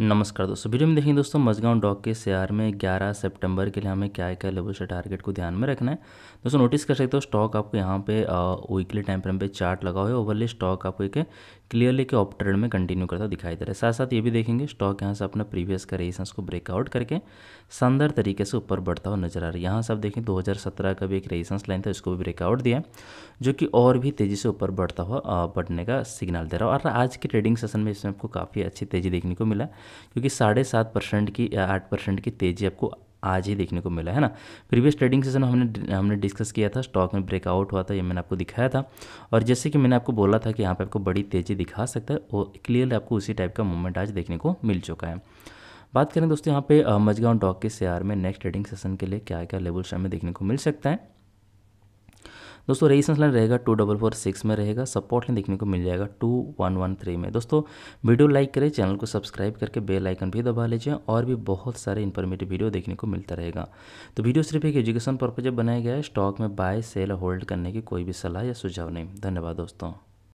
नमस्कार दोस्तों वीडियो में देखेंगे दोस्तों मजगांव डॉक के शेयर में 11 सितंबर के लिए हमें क्या क्या लेवल से टारगेट को ध्यान में रखना है दोस्तों नोटिस कर सकते हो स्टॉक आपको यहाँ पे वीकली टाइम फ्रेम पे चार्ट लगा हुआ है ओवरली स्टॉक आपको एक क्लियरली के ऑप्ट्रेड ट्रेड में कंटिन्यू करता दिखाई दे रहा है साथ साथ ये भी देखेंगे स्टॉक यहाँ से अपना प्रीवियस का रेजिस्टेंस को ब्रेकआउट करके शानदार तरीके से ऊपर बढ़ता हुआ नजर आ रहा है यहाँ से आप देखें सत्रह का भी एक रेजिस्टेंस लाइन था उसको भी ब्रेकआउट दिया जो कि और भी तेज़ी से ऊपर बढ़ता हुआ बढ़ने का सिग्नल दे रहा है और आज के ट्रेडिंग सेशन में इसमें आपको काफ़ी अच्छी तेज़ी देखने को मिला क्योंकि साढ़े सात परसेंट की आठ परसेंट की तेज़ी आपको आज ही देखने को मिला है ना प्रीवियस ट्रेडिंग सेशन हमने हमने डिस्कस किया था स्टॉक में ब्रेकआउट हुआ था ये मैंने आपको दिखाया था और जैसे कि मैंने आपको बोला था कि यहाँ पे आपको बड़ी तेज़ी दिखा सकता है और क्लियरली आपको उसी टाइप का मूवमेंट आज देखने को मिल चुका है बात करें दोस्तों यहाँ पे मजगांव डॉक के शेयर में नेक्स्ट ट्रेडिंग सेशन के लिए क्या क्या लेवल्स हमें देखने को मिल सकता है दोस्तों रेजिस्टेंस लाइन रहेगा टू डबल फोर सिक्स में रहेगा सपोर्ट लाइन देखने को मिल जाएगा टू वन वन थ्री में दोस्तों वीडियो लाइक करें चैनल को सब्सक्राइब करके बेल आइकन भी दबा लीजिए और भी बहुत सारे इन्फॉर्मेटिव वीडियो देखने को मिलता रहेगा तो वीडियो सिर्फ एक एजुकेशन पर्पज बनाया गया है स्टॉक में बाय सेल होल्ड करने की कोई भी सलाह या सुझाव नहीं धन्यवाद दोस्तों